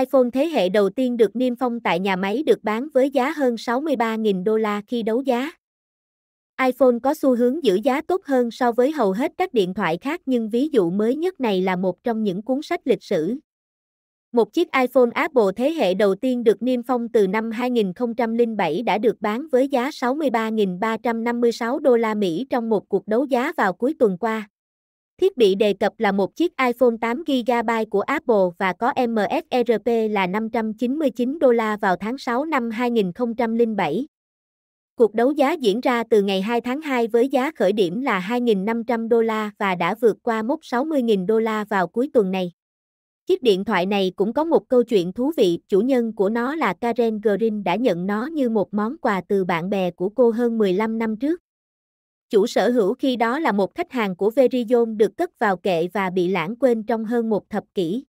iPhone thế hệ đầu tiên được niêm phong tại nhà máy được bán với giá hơn 63.000 đô la khi đấu giá. iPhone có xu hướng giữ giá tốt hơn so với hầu hết các điện thoại khác nhưng ví dụ mới nhất này là một trong những cuốn sách lịch sử. Một chiếc iPhone Apple thế hệ đầu tiên được niêm phong từ năm 2007 đã được bán với giá 63.356 đô la Mỹ trong một cuộc đấu giá vào cuối tuần qua. Thiết bị đề cập là một chiếc iPhone 8GB của Apple và có MSRP là 599 đô la vào tháng 6 năm 2007. Cuộc đấu giá diễn ra từ ngày 2 tháng 2 với giá khởi điểm là 2.500 đô la và đã vượt qua mốc 60.000 đô la vào cuối tuần này. Chiếc điện thoại này cũng có một câu chuyện thú vị, chủ nhân của nó là Karen Green đã nhận nó như một món quà từ bạn bè của cô hơn 15 năm trước. Chủ sở hữu khi đó là một khách hàng của Verizon được cất vào kệ và bị lãng quên trong hơn một thập kỷ.